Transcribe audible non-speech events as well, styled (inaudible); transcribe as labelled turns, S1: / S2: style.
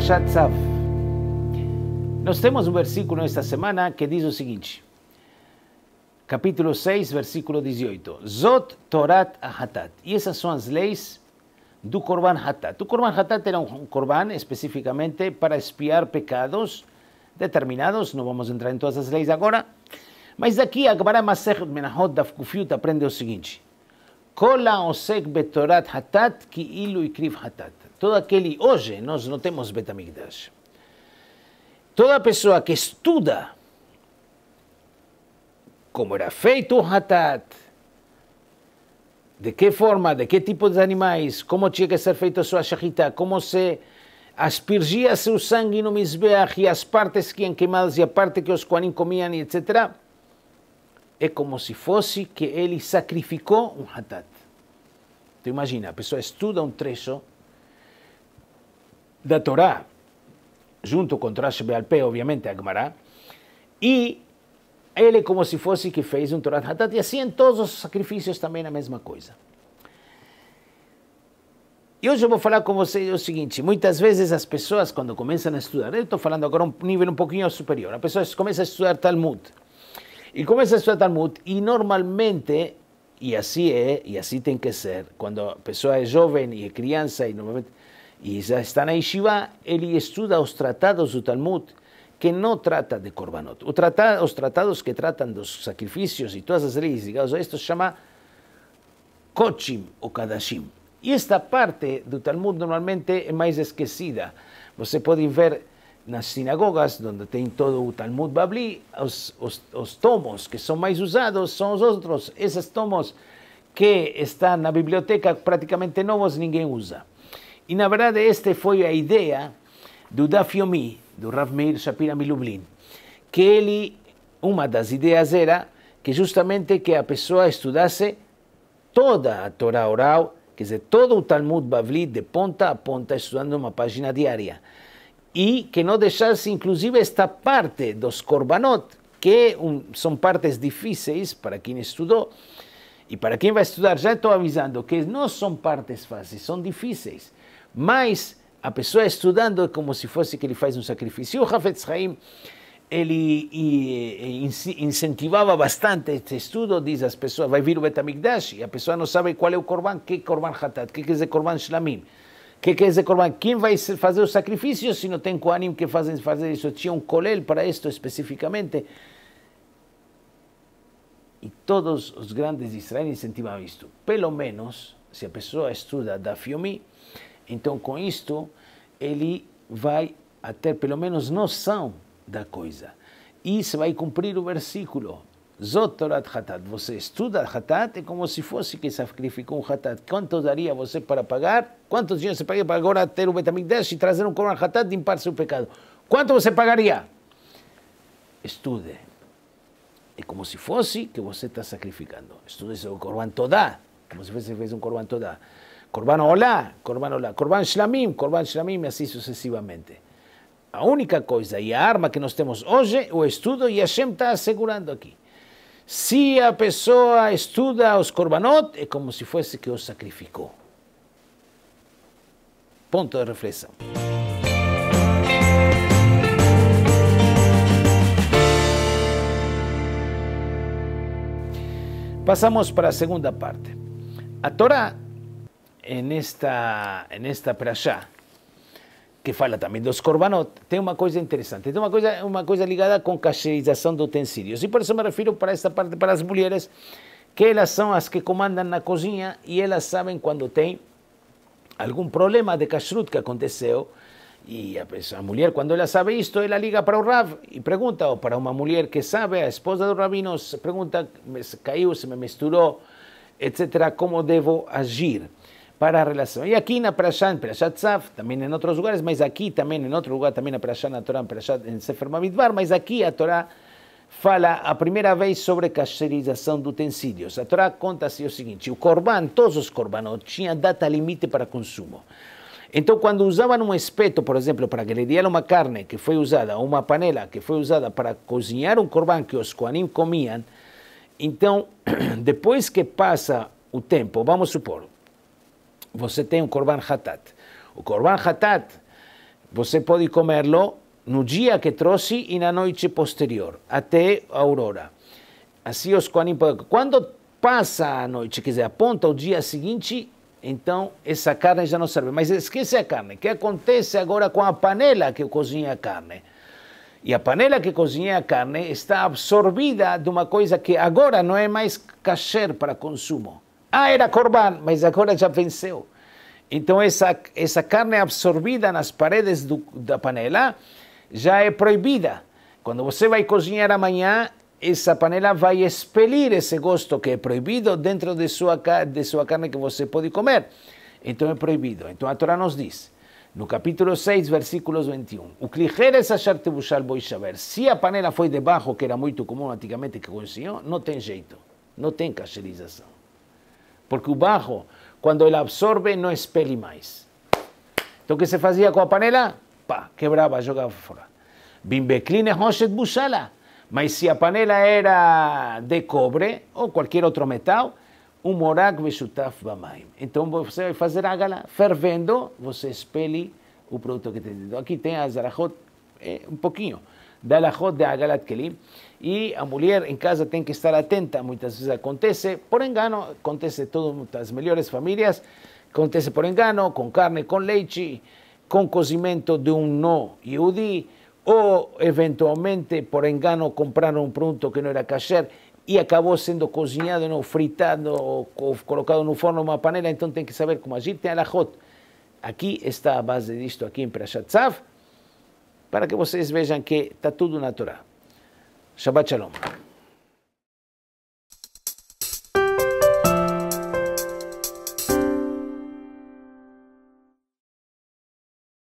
S1: Tzav. Nós temos um versículo esta semana que diz o seguinte, capítulo 6, versículo 18. Zot Torat Hatat. E essas são as leis do Korban Hatat. O Korban Hatat era um Korban especificamente para espiar pecados determinados, não vamos entrar em todas as leis agora, mas daqui a Gemara Masechet Menahot Daf Kufiut aprende o seguinte, Kola Osek Betorat Hatat Ki Ilu Ikriv Hatat todo aquele. Hoje nós não temos Betamigdash. Toda pessoa que estuda como era feito o hatat, de que forma, de que tipo de animais, como tinha que ser feito a sua charrita, como se aspergia seu sangue no Mizbeach e as partes que iam queimadas e a parte que os Koanim comiam, etc. É como se fosse que ele sacrificou um hatat. Tu então, imagina, a pessoa estuda um trecho da Torá, junto com Torá Shebealpé, obviamente, a e ele como se fosse que fez um Torá Hatat, e assim em todos os sacrifícios também a mesma coisa. E hoje eu vou falar com vocês o seguinte: muitas vezes as pessoas, quando começam a estudar, eu estou falando agora um nível um pouquinho superior, a pessoa começa a estudar Talmud. E começa a estudar Talmud, e normalmente, e assim é, e assim tem que ser, quando a pessoa é jovem e é criança, e normalmente e já está na Yeshiva, ele estuda os tratados do Talmud, que não trata de Korbanot. os tratados que tratam dos sacrifícios e todas as leis ligadas a isto se chama Kochim ou Kadashim. E esta parte do Talmud normalmente é mais esquecida. Você pode ver nas sinagogas, onde tem todo o Talmud Babli, os, os, os tomos que são mais usados são os outros. Esses tomos que estão na biblioteca praticamente novos, ninguém usa. Y la verdad, esta fue la idea de Dafiomi, de Rav Meir Shapira Milublin, que una de las ideas era que justamente que a persona toda la Torah oral, es de todo el Talmud Babilí de ponta a ponta, estudiando una página diaria. Y que no dejase inclusive, esta parte dos Korbanot, que son partes difíciles para quien estudió. Y para quien va a estudiar, ya estoy avisando que no son partes fáciles, son difíciles. Mas a pessoa estudando é como se fosse que ele faz um sacrifício. E o Hafez Haim, ele e, e, incentivava bastante este estudo, diz às pessoas, vai vir o Betamigdash, e a pessoa não sabe qual é o Corban, que é Corban Hatat, que é Corban Shlamim, que é Corban, quem vai fazer o sacrifício se não tem Kohanim que fazem fazer isso? Tinha um colel para isto especificamente. E todos os grandes Israel incentivavam isto. Pelo menos, se a pessoa estuda da Fiomi, então, com isto, ele vai ter pelo menos noção da coisa. e Isso vai cumprir o versículo. Zotorat Hatat. Você estuda Hatat, é como se fosse que sacrificou um Hatat. Quanto daria você para pagar? Quantos dias você pagaria para agora ter o Betamigdash e trazer um Corban Hatat e limpar seu pecado? Quanto você pagaria? Estude. É como se fosse que você está sacrificando. Estude seu o Corban Todá, como se você fez um Corban Todá. Corban Olá, Corban Olá, Corban Shlamim, Corban Shlamim, y así sucesivamente. La única cosa y arma que nos temos hoy, o estudo, y Hashem está asegurando aquí. Si a persona estuda os Corbanot, es como si fuese que os sacrificó. Punto de reflexión. Pasamos para la segunda parte. A Torah. en esta, en esta perashá, que fala também dos corbanot, tem uma coisa interessante, tem uma coisa, uma coisa ligada com cacherização de utensílios. E por isso me refiro para esta parte, para as mulheres, que elas são as que comandam na cozinha e elas sabem quando tem algum problema de kashrut que aconteceu. E a, pessoa, a mulher, quando ela sabe isto, ela liga para o Rav e pergunta, ou para uma mulher que sabe, a esposa do rabino, pergunta, caiu, se me misturou, etc., como devo agir para a relação. E aqui na Prashá, em Prashá Tzav, também em outros lugares, mas aqui também, em outro lugar, também na Prashá, na Torá, em Prashá, em Sefer Mavidvar, mas aqui a Torá fala a primeira vez sobre cacherização de utensílios. A Torá conta-se o seguinte, o corban, todos os corbanos tinha data limite para consumo. Então, quando usavam um espeto, por exemplo, para grelhar uma carne que foi usada, ou uma panela que foi usada para cozinhar um corban que os coanim comiam, então, (clears throat) depois que passa o tempo, vamos supor, você tem o Korban Hatat. O Korban Hatat, você pode comê-lo no dia que trouxe e na noite posterior, até a aurora. Assim os Kohanim Quando passa a noite, quer dizer, aponta o dia seguinte, então essa carne já não serve. Mas esquece a carne. O que acontece agora com a panela que cozinha a carne? E a panela que cozinha a carne está absorvida de uma coisa que agora não é mais kasher para consumo. Ah, era Corban, mas agora já venceu. Então essa, essa carne absorvida nas paredes do, da panela já é proibida. Quando você vai cozinhar amanhã, essa panela vai expelir esse gosto que é proibido dentro de sua, de sua carne que você pode comer. Então é proibido. Então a Torá nos diz, no capítulo 6, versículos 21, O cligeres achar-te buchar boi Se a panela foi de barro, que era muito comum antigamente que conheciam, não tem jeito, não tem cacherização porque o barro, quando ele absorve, não expele mais. Então o que se fazia com a panela? Pá, quebrava, jogava fora. Bimbecline Rochet Buchala. Mas se a panela era de cobre ou qualquer outro metal, um morak veshutaf bamaim. Então você vai fazer ágala fervendo, você espelhe o produto que tem dentro. Aqui tem a zarajot é, eh, um pouquinho. da la de Agalat Kelim. y a mujer en casa tiene que estar atenta, muchas veces acontece, por engano, acontece todo las mejores familias acontece por engano, Con carne, con leche Con cocimiento de un no yudi, O eventualmente por engano compraron un producto que no era kasher Y acabó siendo cocinado no fritado Colocado en un un forno, una panela, entonces tiene que saber cómo agir, la hot aquí está la base esto Aquí en Prashat Zav, para que vocês vejam que está tudo natural. Shabbat Shalom.